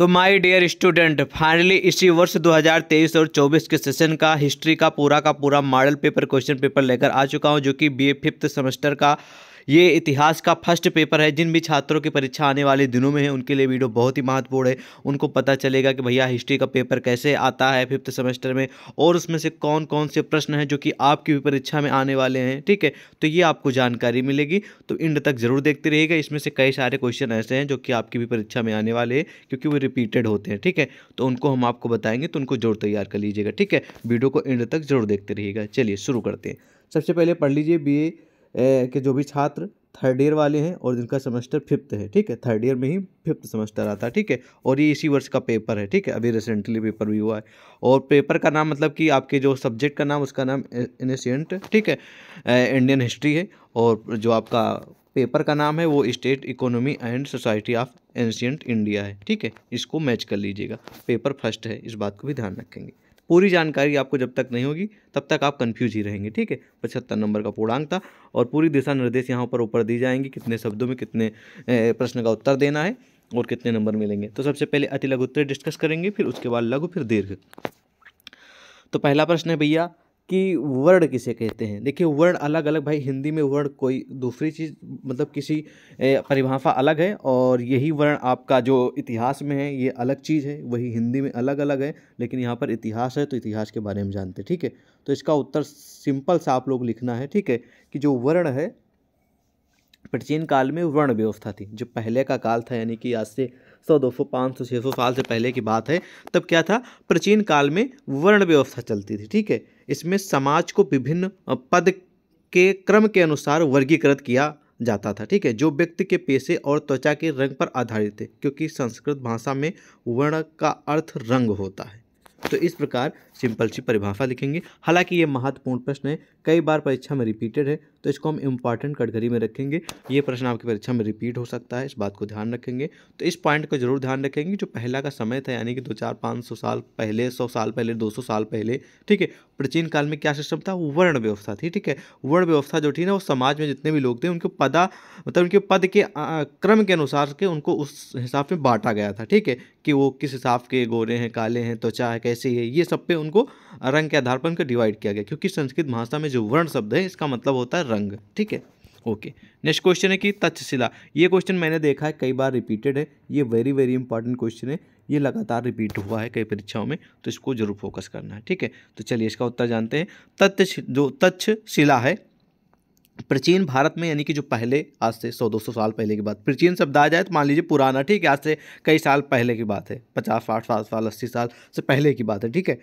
तो my dear student finally इसी वर्ष 2023 और 24 के सेशन का हिस्ट्री का पूरा का पूरा मॉडल पेपर क्वेश्चन पेपर लेकर आ चुका हूं जो कि बी ए फिफ्थ सेमेस्टर का ये इतिहास का फर्स्ट पेपर है जिन भी छात्रों की परीक्षा आने वाले दिनों में है उनके लिए वीडियो बहुत ही महत्वपूर्ण है उनको पता चलेगा कि भैया हिस्ट्री का पेपर कैसे आता है फिफ्थ सेमेस्टर में और उसमें से कौन कौन से प्रश्न हैं जो कि आपकी भी परीक्षा में आने वाले हैं ठीक है तो ये आपको जानकारी मिलेगी तो इंड तक ज़रूर देखते रहिएगा इसमें से कई सारे क्वेश्चन ऐसे हैं जो कि आपकी भी परीक्षा में आने वाले हैं क्योंकि वो रिपीटेड होते हैं ठीक है तो उनको हम आपको बताएंगे तो उनको जरूर तैयार कर लीजिएगा ठीक है वीडियो को इंड तक जरूर देखते रहिएगा चलिए शुरू करते हैं सबसे पहले पढ़ लीजिए बी के जो भी छात्र थर्ड ईयर वाले हैं और जिनका सेमेस्टर फिफ्थ है ठीक है थर्ड ईयर में ही फिफ्थ सेमेस्टर आता है ठीक है और ये इसी वर्ष का पेपर है ठीक है अभी रिसेंटली पेपर भी हुआ है और पेपर का नाम मतलब कि आपके जो सब्जेक्ट का नाम उसका नाम इनसेंट ठीक है इंडियन हिस्ट्री है और जो आपका पेपर का नाम है वो state economy and society of ancient India है ठीक है इसको मैच कर लीजिएगा पेपर फर्स्ट है इस बात को भी ध्यान रखेंगे पूरी जानकारी आपको जब तक नहीं होगी तब तक आप कन्फ्यूज ही रहेंगे ठीक है पचहत्तर नंबर का पूर्णांक था और पूरी दिशा निर्देश यहाँ पर ऊपर दी जाएंगी कितने शब्दों में कितने प्रश्न का उत्तर देना है और कितने नंबर मिलेंगे तो सबसे पहले अति लघु उत्तर डिस्कस करेंगे फिर उसके बाद लघु फिर दीर्घ तो पहला प्रश्न है भैया कि वर्ण किसे कहते हैं देखिए वर्ण अलग अलग भाई हिंदी में वर्ण कोई दूसरी चीज़ मतलब किसी परिभाषा अलग है और यही वर्ण आपका जो इतिहास में है ये अलग चीज़ है वही हिंदी में अलग अलग है लेकिन यहाँ पर इतिहास है तो इतिहास के बारे में जानते हैं ठीक है तो इसका उत्तर सिंपल सा आप लोग लिखना है ठीक है कि जो वर्ण है प्राचीन काल में वर्ण व्यवस्था थी जो पहले का काल था यानी कि आज से सौ दो सौ पाँच सौ छः सौ साल से पहले की बात है तब क्या था प्राचीन काल में वर्ण व्यवस्था चलती थी ठीक है इसमें समाज को विभिन्न पद के क्रम के अनुसार वर्गीकृत किया जाता था ठीक है जो व्यक्ति के पेशे और त्वचा के रंग पर आधारित थे क्योंकि संस्कृत भाषा में वर्ण का अर्थ रंग होता है तो इस प्रकार सिंपल सी परिभाषा लिखेंगे हालांकि ये महत्वपूर्ण प्रश्न है कई बार परीक्षा में रिपीटेड है तो इसको हम इम्पॉर्टेंट कटघरी में रखेंगे ये प्रश्न आपकी परीक्षा में रिपीट हो सकता है इस बात को ध्यान रखेंगे तो इस पॉइंट को जरूर ध्यान रखेंगे जो पहला का समय था यानी कि दो चार पाँच सौ साल पहले सौ साल पहले दो सौ साल पहले ठीक है प्राचीन काल में क्या सिस्टम था वर्ण व्यवस्था थी ठीक है वर्ण व्यवस्था जो थी ना वो समाज में जितने भी लोग थे उनके पदा मतलब उनके पद के क्रम के अनुसार के उनको उस हिसाब से बांटा गया था ठीक है कि वो किस हिसाब के गोरे हैं काले हैं त्वचा है कैसी है ये सब पे उन उनको रंग के आधार पर उनको डिवाइड किया गया क्योंकि संस्कृत भाषा में जो वर्ण शब्द है इसका मतलब होता है रंग ठीक है ओके नेक्स्ट क्वेश्चन है कि तक्षशिला ये क्वेश्चन मैंने देखा है कई बार रिपीटेड है ये वेरी वेरी इंपॉर्टेंट क्वेश्चन है ये लगातार रिपीट हुआ है कई परीक्षाओं में तो इसको जरूर फोकस करना है ठीक है तो चलिए इसका उत्तर जानते हैं तथ्य जो तक्षशिला है प्राचीन भारत में यानी कि जो पहले आज से सौ दो सौ साल पहले की बात प्राचीन शब्द आ जाए तो मान लीजिए पुराना ठीक है आज से कई साल पहले की बात है पचास साठ सात साल अस्सी साल से पहले की बात है ठीक है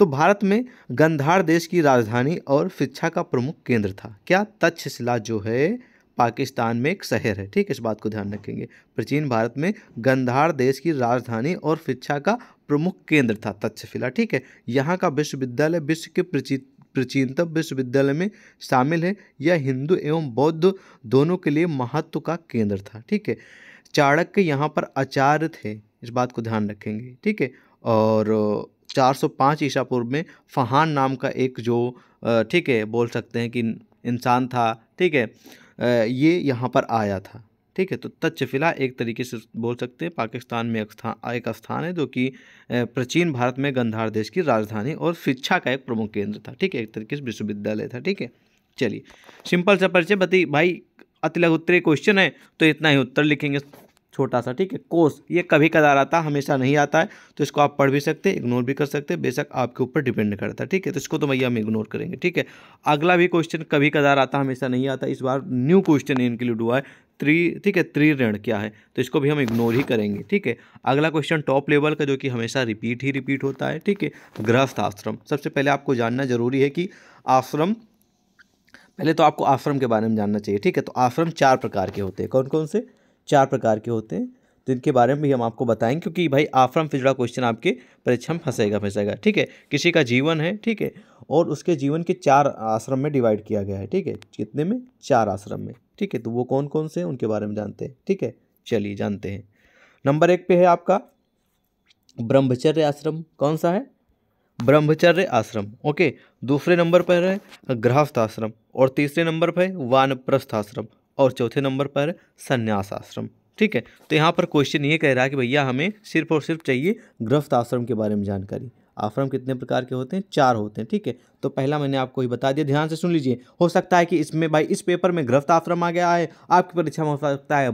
तो भारत में गंधार देश की राजधानी और शिक्षा का प्रमुख केंद्र था क्या तक्षशिला जो है पाकिस्तान में एक शहर है ठीक है इस बात को ध्यान रखेंगे प्राचीन भारत में गंधार देश की राजधानी और शिक्षा का प्रमुख केंद्र था तक्षशिला ठीक है यहाँ का विश्वविद्यालय विश्व के प्रचित प्राचीनतम विश्वविद्यालय में शामिल है यह हिंदू एवं बौद्ध दोनों के लिए महत्व का केंद्र था ठीक है चाणक्य यहाँ पर आचार्य थे इस बात को ध्यान रखेंगे ठीक है और 405 ईसा पूर्व में फ़हान नाम का एक जो ठीक है बोल सकते हैं कि इंसान था ठीक है ये यहाँ पर आया था ठीक है तो तचफिला एक तरीके से बोल सकते हैं पाकिस्तान में एक स्थान एक स्थान है जो कि प्राचीन भारत में गंधार देश की राजधानी और शिक्षा का एक प्रमुख केंद्र था ठीक है एक तरीके से विश्वविद्यालय था ठीक है चलिए सिंपल सा परिचय बती भाई अति लघुत्तरीय क्वेश्चन है तो इतना ही उत्तर लिखेंगे छोटा सा ठीक है कोस ये कभी कदार आता है हमेशा नहीं आता है तो इसको आप पढ़ भी सकते हैं इग्नोर भी कर सकते हैं बेशक आपके ऊपर डिपेंड करता है ठीक है तो इसको तो भैया हम इग्नोर करेंगे ठीक है अगला भी क्वेश्चन कभी कदार आता हमेशा नहीं आता इस बार न्यू क्वेश्चन इंक्लूड हुआ है त्री ठीक है त्रिऋण क्या है तो इसको भी हम इग्नोर ही करेंगे ठीक है अगला क्वेश्चन टॉप लेवल का जो कि हमेशा रिपीट ही रिपीट होता है ठीक है गृहस्थ आश्रम सबसे पहले आपको जानना जरूरी है कि आश्रम पहले तो आपको आश्रम के बारे में जानना चाहिए ठीक है तो आश्रम चार प्रकार के होते हैं कौन कौन से चार प्रकार के होते हैं तो इनके बारे में भी हम आपको बताएंगे क्योंकि भाई आफ्रम से क्वेश्चन आपके परीक्षा में फंसेगा फंसेगा ठीक है किसी का जीवन है ठीक है और उसके जीवन के चार आश्रम में डिवाइड किया गया है ठीक है कितने में चार आश्रम में ठीक है तो वो कौन कौन से उनके बारे में जानते हैं ठीक है चलिए जानते हैं नंबर एक पे है आपका ब्रह्मचर्य आश्रम कौन सा है ब्रह्मचर्य आश्रम ओके दूसरे नंबर पर है गृहस्थ आश्रम और तीसरे नंबर पर है वानप्रस्थ आश्रम और चौथे नंबर पर संन्यास आश्रम ठीक है तो यहाँ पर क्वेश्चन ये कह रहा है कि भैया हमें सिर्फ और सिर्फ चाहिए ग्रस्त आश्रम के बारे में जानकारी आश्रम कितने प्रकार के होते हैं चार होते हैं ठीक है तो पहला मैंने आपको ही बता दिया ध्यान से सुन लीजिए हो सकता है कि इसमें भाई इस पेपर में ग्रस्त आश्रम आ गया है आपकी परीक्षा में हो सकता है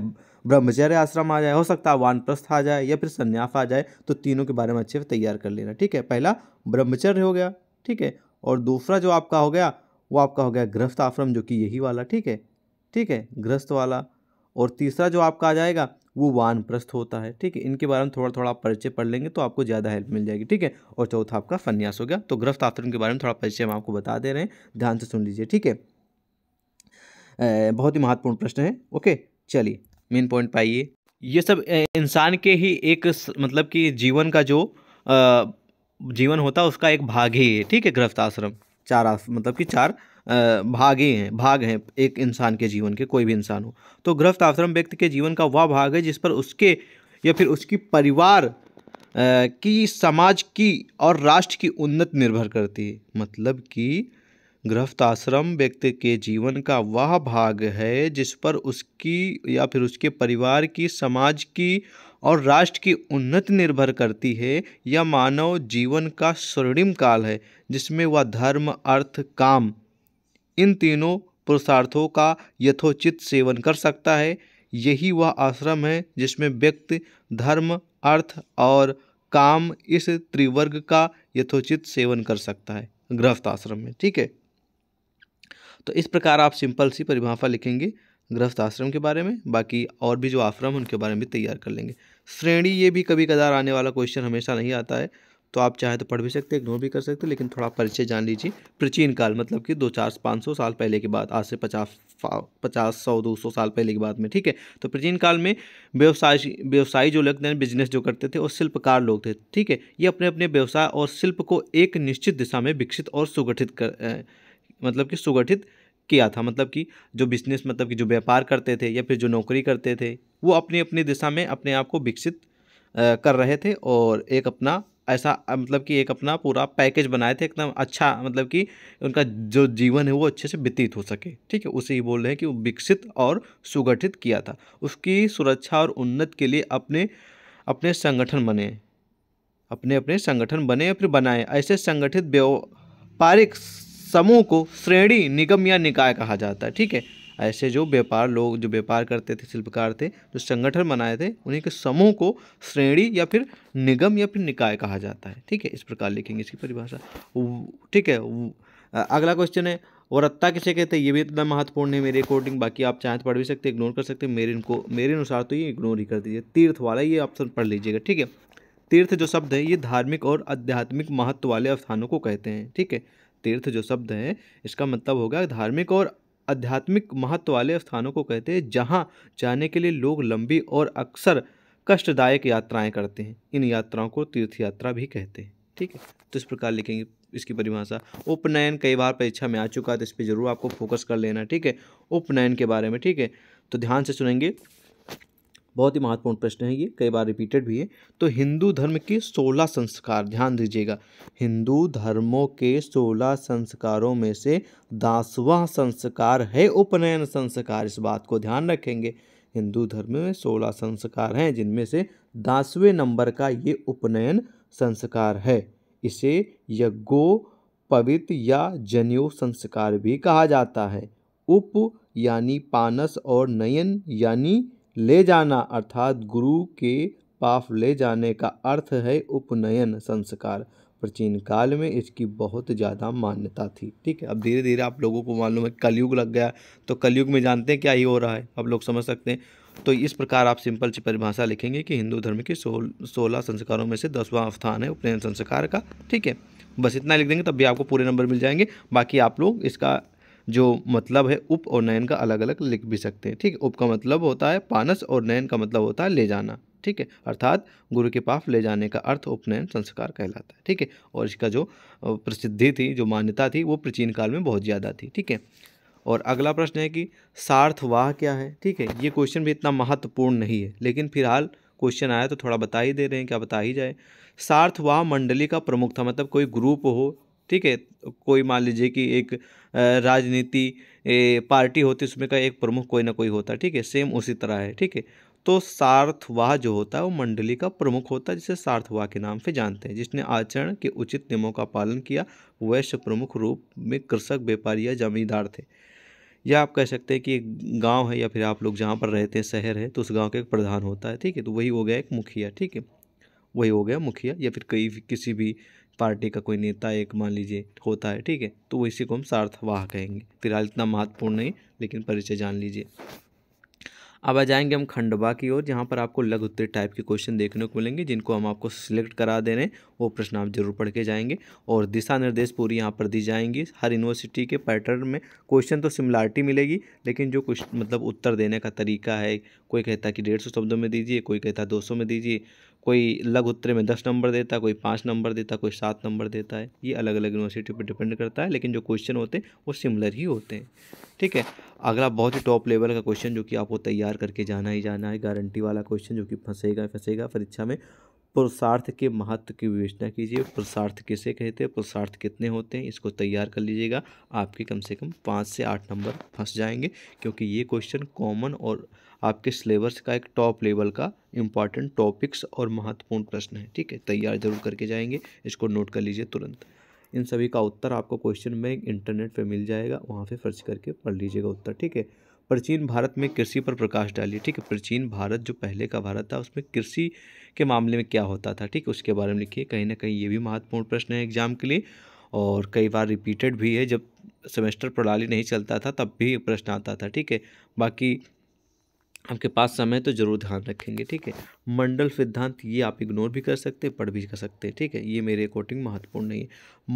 ब्रह्मचर्य आश्रम आ जाए हो सकता है वानप्रस्थ आ जाए या फिर संन्यास आ जाए तो तीनों के बारे में अच्छे से तैयार कर लेना ठीक है पहला ब्रह्मचर्य हो गया ठीक है और दूसरा जो आपका हो गया वो आपका हो गया ग्रस्त आश्रम जो कि यही वाला ठीक है ठीक है ग्रस्त वाला और तीसरा जो आपका आ जाएगा वो वानप्रस्थ होता है ठीक है इनके बारे में थोड़ा थोड़ा आप परिचय पढ़ लेंगे तो आपको ज़्यादा हेल्प मिल जाएगी ठीक है और चौथा आपका फन्यास हो गया तो ग्रस्त आश्रम के बारे में थोड़ा परिचय हम आपको बता दे रहे हैं ध्यान से सुन लीजिए ठीक है बहुत ही महत्वपूर्ण प्रश्न है ओके चलिए मेन पॉइंट पाइए ये सब इंसान के ही एक मतलब कि जीवन का जो जीवन होता है उसका एक भाग ही है ठीक है ग्रस्त आश्रम चार मतलब कि चार भागे हैं भाग हैं एक इंसान के जीवन के कोई भी इंसान हो तो गृहस्थ आश्रम व्यक्ति के जीवन का वह भाग है जिस पर उसके या फिर उसकी परिवार की समाज की और राष्ट्र की उन्नति निर्भर करती है मतलब कि गृहस्थ आश्रम व्यक्ति के जीवन का वह भाग है जिस पर उसकी या फिर उसके परिवार की समाज की और राष्ट्र की उन्नति निर्भर करती है यह मानव जीवन का स्वर्णिम काल है जिसमें वह धर्म अर्थ काम इन तीनों पुरुषार्थों का यथोचित सेवन कर सकता है यही वह आश्रम है जिसमें व्यक्ति धर्म अर्थ और काम इस त्रिवर्ग का यथोचित सेवन कर सकता है गृहस्थ आश्रम में ठीक है तो इस प्रकार आप सिंपल सी परिभाषा लिखेंगे गृहस्थ आश्रम के बारे में बाकी और भी जो आश्रम उनके बारे में तैयार कर लेंगे श्रेणी ये भी कभी कदार आने वाला क्वेश्चन हमेशा नहीं आता है तो आप चाहे तो पढ़ भी सकते इग्नोर भी कर सकते लेकिन थोड़ा परिचय जान लीजिए प्राचीन काल मतलब कि दो चार पाँच सौ साल पहले की बात आज से पचास पचास सौ दो सौ साल पहले की बात में ठीक है तो प्राचीन काल में व्यवसाय व्यवसायी जो लगते हैं बिजनेस जो करते थे और शिल्पकार लोग थे ठीक है ये अपने अपने व्यवसाय और शिल्प को एक निश्चित दिशा में विकसित और सुगठित कर मतलब कि सुगठित किया था मतलब कि जो बिजनेस मतलब कि जो व्यापार करते थे या फिर जो नौकरी करते थे वो अपनी अपनी दिशा में अपने आप को विकसित कर रहे थे और एक अपना ऐसा मतलब कि एक अपना पूरा पैकेज बनाए थे एकदम अच्छा मतलब कि उनका जो जीवन है वो अच्छे से व्यतीत हो सके ठीक है उसे ही बोल रहे हैं कि वो विकसित और सुगठित किया था उसकी सुरक्षा और उन्नत के लिए अपने अपने संगठन बने अपने अपने संगठन बने या फिर बनाए ऐसे संगठित व्यापारिक समूह को श्रेणी निगम या निकाय कहा जाता है ठीक है ऐसे जो व्यापार लोग जो व्यापार करते थे शिल्पकार थे जो संगठन बनाए थे उन्हीं के समूह को श्रेणी या फिर निगम या फिर निकाय कहा जाता है ठीक है इस प्रकार लिखेंगे इसकी परिभाषा ठीक है अगला क्वेश्चन है औरत्ता किसे कहते हैं ये भी इतना महत्वपूर्ण है मेरे अकॉर्डिंग बाकी आप चाहें तो पढ़ भी सकते इग्नोर कर सकते हैं मेरे इनको मेरे अनुसार तो ये इग्नोर ही कर दीजिए तीर्थ वाला ये ऑप्शन पढ़ लीजिएगा ठीक है तीर्थ जो शब्द है ये धार्मिक और आध्यात्मिक महत्व वाले स्थानों को कहते हैं ठीक है तीर्थ जो शब्द है इसका मतलब होगा धार्मिक और आध्यात्मिक महत्व वाले स्थानों को कहते हैं जहाँ जाने के लिए लोग लंबी और अक्सर कष्टदायक यात्राएं करते हैं इन यात्राओं को तीर्थ यात्रा भी कहते हैं ठीक है तो इस प्रकार लिखेंगे इसकी परिभाषा उपनयन कई बार परीक्षा में आ चुका है तो इस पर जरूर आपको फोकस कर लेना ठीक है उपनयन के बारे में ठीक है तो ध्यान से सुनेंगे बहुत ही महत्वपूर्ण प्रश्न है ये कई बार रिपीटेड भी है तो हिंदू धर्म के सोलह संस्कार ध्यान दीजिएगा हिंदू धर्मों के सोलह संस्कारों में से दासवां संस्कार है उपनयन संस्कार इस बात को ध्यान रखेंगे हिंदू धर्म में सोलह संस्कार हैं जिनमें से दासवें नंबर का ये उपनयन संस्कार है इसे यज्ञो पवित्र या जन्यो संस्कार भी कहा जाता है उप यानी पानस और नयन यानी ले जाना अर्थात गुरु के पाप ले जाने का अर्थ है उपनयन संस्कार प्राचीन काल में इसकी बहुत ज़्यादा मान्यता थी ठीक है अब धीरे धीरे आप लोगों को मालूम है कलयुग लग गया तो कलयुग में जानते हैं क्या ही हो रहा है आप लोग समझ सकते हैं तो इस प्रकार आप सिंपल सी परिभाषा लिखेंगे कि हिंदू धर्म के सोल सोलह संस्कारों में से दसवां अवस्थान है उपनयन संस्कार का ठीक है बस इतना लिख देंगे तब भी आपको पूरे नंबर मिल जाएंगे बाकी आप लोग इसका जो मतलब है उप और नयन का अलग अलग लिख भी सकते हैं ठीक है उप का मतलब होता है पानस और नयन का मतलब होता है ले जाना ठीक है अर्थात गुरु के पाप ले जाने का अर्थ उपनयन संस्कार कहलाता है ठीक है और इसका जो प्रसिद्धि थी जो मान्यता थी वो प्राचीन काल में बहुत ज़्यादा थी ठीक है और अगला प्रश्न है कि सार्थवाह क्या है ठीक है ये क्वेश्चन भी इतना महत्वपूर्ण नहीं है लेकिन फिलहाल क्वेश्चन आया तो थोड़ा बता ही दे रहे हैं क्या बता ही जाए सार्थवाह मंडली का प्रमुख था मतलब कोई ग्रुप हो ठीक है तो कोई मान लीजिए कि एक राजनीति पार्टी होती है उसमें का एक प्रमुख कोई ना कोई होता है ठीक है सेम उसी तरह है ठीक है तो सार्थवाह जो होता है वो मंडली का प्रमुख होता है जिसे सार्थवाह के नाम से जानते हैं जिसने आचरण के उचित नियमों का पालन किया वैश्य प्रमुख रूप में कृषक व्यापारी या जमींदार थे या आप कह सकते हैं कि एक गांव है या फिर आप लोग जहाँ पर रहते हैं शहर है तो उस गांव का एक प्रधान होता है ठीक है तो वही हो गया एक मुखिया ठीक है वही हो गया मुखिया या फिर कई किसी भी पार्टी का कोई नेता एक मान लीजिए होता है ठीक है तो इसी को हम सार्थवाह कहेंगे फिलहाल इतना महत्वपूर्ण नहीं लेकिन परिचय जान लीजिए अब आ जाएंगे हम खंडवा की ओर जहाँ पर आपको लघु उत्तर टाइप के क्वेश्चन देखने को मिलेंगे जिनको हम आपको सिलेक्ट करा दे रहे हैं वो प्रश्न आप जरूर पढ़ के जाएंगे और दिशा निर्देश पूरी यहाँ पर दी जाएंगी हर यूनिवर्सिटी के पैटर्न में क्वेश्चन तो सिमिलारिटी मिलेगी लेकिन जो कुछ मतलब उत्तर देने का तरीका है कोई कहता है कि डेढ़ सौ शब्दों में दीजिए कोई कहता है दो में दीजिए कोई लघु उत्तरे में दस नंबर देता है कोई पाँच नंबर देता है कोई सात नंबर देता है ये अलग अलग यूनिवर्सिटी पर डिपेंड करता है लेकिन जो क्वेश्चन होते हैं वो सिमिलर ही होते हैं ठीक है अगला बहुत ही टॉप लेवल का क्वेश्चन जो कि आपको तैयार करके जाना ही जाना है गारंटी वाला क्वेश्चन जो कि फंसेगा फंसेगा परीक्षा में पुरुषार्थ के महत्व की विवेचना कीजिए पुरुषार्थ किसे कहते हैं पुरुषार्थ कितने होते हैं इसको तैयार कर लीजिएगा आपके कम से कम पाँच से आठ नंबर फंस जाएंगे क्योंकि ये क्वेश्चन कॉमन और आपके सिलेबस का एक टॉप लेवल का इंपॉर्टेंट टॉपिक्स और महत्वपूर्ण प्रश्न है ठीक है तैयार जरूर करके जाएंगे इसको नोट कर लीजिए तुरंत इन सभी का उत्तर आपको क्वेश्चन में इंटरनेट पर मिल जाएगा वहाँ पर सर्च करके पढ़ लीजिएगा उत्तर ठीक है प्राचीन भारत में कृषि पर प्रकाश डालिए ठीक है प्राचीन भारत जो पहले का भारत था उसमें कृषि के मामले में क्या होता था ठीक है उसके बारे में लिखिए कहीं ना कहीं ये भी महत्वपूर्ण प्रश्न है एग्जाम के लिए और कई बार रिपीटेड भी है जब सेमेस्टर प्रणाली नहीं चलता था तब भी प्रश्न आता था ठीक है बाकी आपके पास समय तो जरूर ध्यान रखेंगे ठीक है मंडल सिद्धांत ये आप इग्नोर भी कर सकते हैं पढ़ भी कर सकते हैं ठीक है ये मेरे अकॉर्डिंग महत्वपूर्ण नहीं है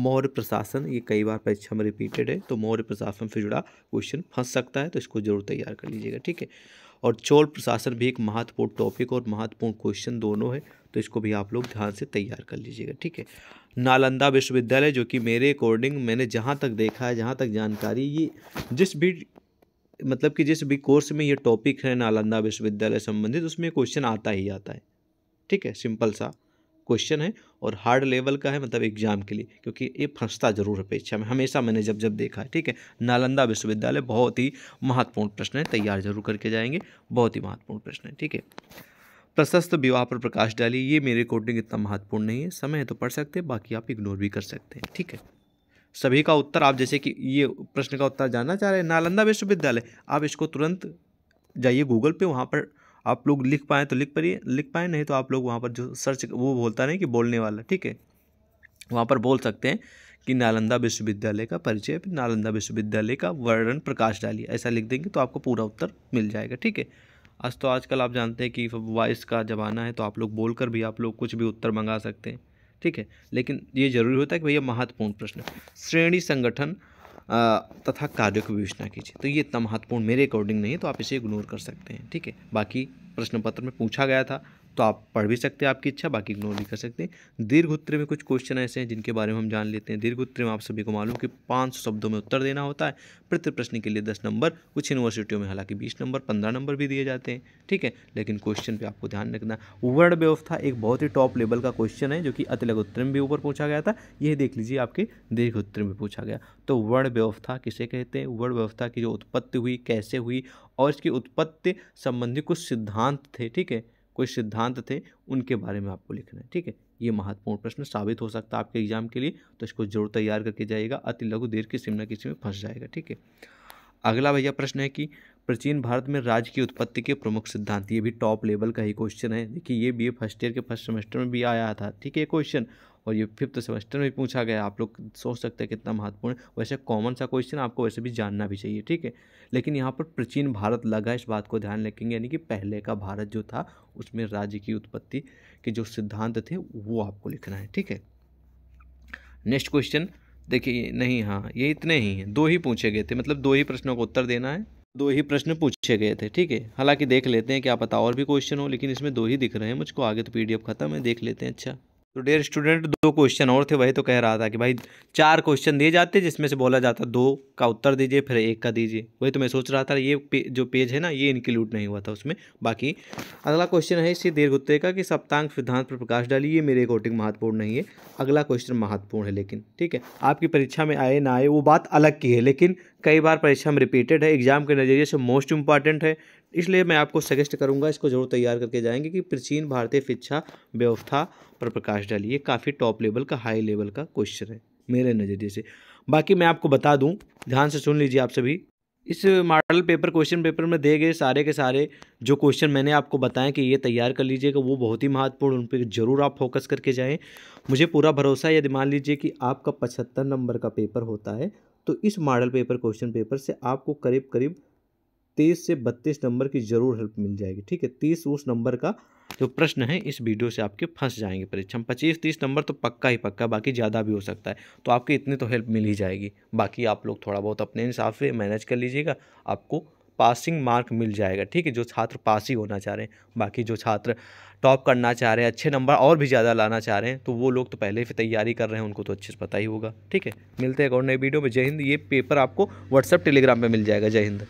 मौर्य प्रशासन ये कई बार परीक्षा में रिपीटेड है तो मौर्य प्रशासन से जुड़ा क्वेश्चन फंस सकता है तो इसको जरूर तैयार कर लीजिएगा ठीक है और चोल प्रशासन भी एक महत्वपूर्ण टॉपिक और महत्वपूर्ण क्वेश्चन दोनों है तो इसको भी आप लोग ध्यान से तैयार कर लीजिएगा ठीक है नालंदा विश्वविद्यालय जो कि मेरे अकॉर्डिंग मैंने जहाँ तक देखा है जहाँ तक जानकारी ये जिस भी मतलब कि जिस भी कोर्स में ये टॉपिक है नालंदा विश्वविद्यालय संबंधित उसमें क्वेश्चन आता ही आता है ठीक है सिंपल सा क्वेश्चन है और हार्ड लेवल का है मतलब एग्जाम के लिए क्योंकि ये फंसता जरूर है परीक्षा में हमेशा मैंने जब जब देखा है ठीक है नालंदा विश्वविद्यालय बहुत ही महत्वपूर्ण प्रश्न है तैयार जरूर करके जाएंगे बहुत ही महत्वपूर्ण प्रश्न है ठीक है प्रशस्त विवाह पर प्रकाश डालिए ये मेरे अकॉर्डिंग इतना महत्वपूर्ण नहीं है समय है तो पढ़ सकते हैं बाकी आप इग्नोर भी कर सकते हैं ठीक है सभी का उत्तर आप जैसे कि ये प्रश्न का उत्तर जानना चाह रहे हैं नालंदा विश्वविद्यालय आप इसको तुरंत जाइए गूगल पे वहाँ पर आप लोग लिख पाएँ तो लिख पाइए लिख पाएँ नहीं तो आप लोग वहाँ पर जो सर्च वो बोलता नहीं कि बोलने वाला ठीक है वहाँ पर बोल सकते हैं कि नालंदा विश्वविद्यालय का परिचय नालंदा विश्वविद्यालय का वर्णन प्रकाश डालिए ऐसा लिख देंगे तो आपको पूरा उत्तर मिल जाएगा ठीक है आज तो आजकल आप जानते हैं कि वॉइस का ज़माना है तो आप लोग बोलकर भी आप लोग कुछ भी उत्तर मंगा सकते हैं ठीक है लेकिन ये जरूरी होता है कि भैया महत्वपूर्ण प्रश्न श्रेणी संगठन तथा कार्यों की विवेचना कीजिए तो ये इतना महत्वपूर्ण मेरे अकॉर्डिंग नहीं है तो आप इसे इग्नोर कर सकते हैं ठीक है बाकी प्रश्न पत्र में पूछा गया था तो आप पढ़ भी सकते हैं आपकी इच्छा बाकी इग्नोर भी कर सकते हैं दीर्घ उत्तर में कुछ क्वेश्चन ऐसे हैं जिनके बारे में हम जान लेते हैं दीर्घ उत्तर में आप सभी को मालूम कि पाँच शब्दों में उत्तर देना होता है प्रति प्रश्न के लिए दस नंबर कुछ यूनिवर्सिटियों में हालांकि बीस नंबर पंद्रह नंबर भी दिए जाते हैं ठीक है लेकिन क्वेश्चन पर आपको ध्यान रखना वर्ड व्यवस्था एक बहुत ही टॉप लेवल का क्वेश्चन है जो कि अतिलग उत्तर में भी ऊपर पूछा गया था यह देख लीजिए आपके दीर्घ उत्तर में पूछा गया तो वर्ण व्यवस्था किसे कहते हैं वर्ण व्यवस्था की जो उत्पत्ति हुई कैसे हुई और इसकी उत्पत्ति संबंधी कुछ सिद्धांत थे ठीक है कोई सिद्धांत थे उनके बारे में आपको लिखना है ठीक है ये महत्वपूर्ण प्रश्न साबित हो सकता है आपके एग्जाम के लिए तो इसको जरूर तैयार करके जाएगा अति लघु देर किसी न किसी में फंस जाएगा ठीक है अगला भैया प्रश्न है कि प्राचीन भारत में राज्य की उत्पत्ति के प्रमुख सिद्धांत ये भी टॉप लेवल का ही क्वेश्चन है देखिए ये बी फर्स्ट ईयर के फर्स्ट सेमेस्टर में भी आया था ठीक है क्वेश्चन और ये फिफ्थ सेमेस्टर में पूछा गया आप लोग सोच सकते हैं कितना महत्वपूर्ण वैसे कॉमन सा क्वेश्चन आपको वैसे भी जानना भी चाहिए ठीक है लेकिन यहाँ पर प्राचीन भारत लगा इस बात को ध्यान रखेंगे यानी कि पहले का भारत जो था उसमें राज्य की उत्पत्ति के जो सिद्धांत थे वो आपको लिखना है ठीक है नेक्स्ट क्वेश्चन देखिए नहीं हाँ ये इतने ही हैं दो ही पूछे गए थे मतलब दो ही प्रश्नों को उत्तर देना है दो ही प्रश्न पूछे गए थे ठीक है हालांकि देख लेते हैं क्या पता और भी क्वेश्चन हो लेकिन इसमें दो ही दिख रहे हैं मुझको आगे तो पीडीएफ खत्म है देख लेते हैं अच्छा तो डेयर स्टूडेंट दो क्वेश्चन और थे वही तो कह रहा था कि भाई चार क्वेश्चन दिए जाते जिसमें से बोला जाता दो का उत्तर दीजिए फिर एक का दीजिए वही तो मैं सोच रहा था ये पे, जो पेज है ना ये इंक्लूड नहीं हुआ था उसमें बाकी अगला क्वेश्चन है इसी देर गुत्ते का कि सप्तांक सिद्धांत पर प्रकाश डालिए मेरे अकॉर्डिंग महत्वपूर्ण नहीं है अगला क्वेश्चन महत्वपूर्ण है लेकिन ठीक है आपकी परीक्षा में आए ना आए वो बात अलग की है लेकिन कई बार परीक्षा में रिपीटेड है एग्जाम के नज़रिए से मोस्ट इंपॉर्टेंट है इसलिए मैं आपको सजेस्ट करूंगा इसको जरूर तैयार करके जाएंगे कि प्राचीन भारतीय शिक्षा व्यवस्था पर प्रकाश डालिए काफ़ी टॉप लेवल का हाई लेवल का क्वेश्चन है मेरे नज़रिए से बाकी मैं आपको बता दूं ध्यान से सुन लीजिए आप सभी इस मॉडल पेपर क्वेश्चन पेपर में दिए गए सारे के सारे जो क्वेश्चन मैंने आपको बताया कि ये तैयार कर लीजिएगा वो बहुत ही महत्वपूर्ण उन पर जरूर आप फोकस करके जाएँ मुझे पूरा भरोसा यदि मान लीजिए कि आपका पचहत्तर नंबर का पेपर होता है तो इस मॉडल पेपर क्वेश्चन पेपर से आपको करीब करीब तीस से बत्तीस नंबर की ज़रूर हेल्प मिल जाएगी ठीक है तीस उस नंबर का जो प्रश्न है इस वीडियो से आपके फंस जाएंगे परीक्षा में पच्चीस तीस नंबर तो पक्का ही पक्का बाकी ज़्यादा भी हो सकता है तो आपकी इतनी तो हेल्प मिल ही जाएगी बाकी आप लोग थोड़ा बहुत अपने हिसाब से मैनेज कर लीजिएगा आपको पासिंग मार्क मिल जाएगा ठीक है जो छात्र पास ही होना चाह रहे हैं बाकी जो छात्र टॉप करना चाह रहे हैं अच्छे नंबर और भी ज़्यादा लाना चाह रहे हैं तो वो लोग तो पहले ही तैयारी कर रहे हैं उनको तो अच्छे से पता ही होगा ठीक है मिलते हैं एक और नए वीडियो में जय हिंद ये पेपर आपको व्हाट्सअप टेलीग्राम पर मिल जाएगा जय हिंद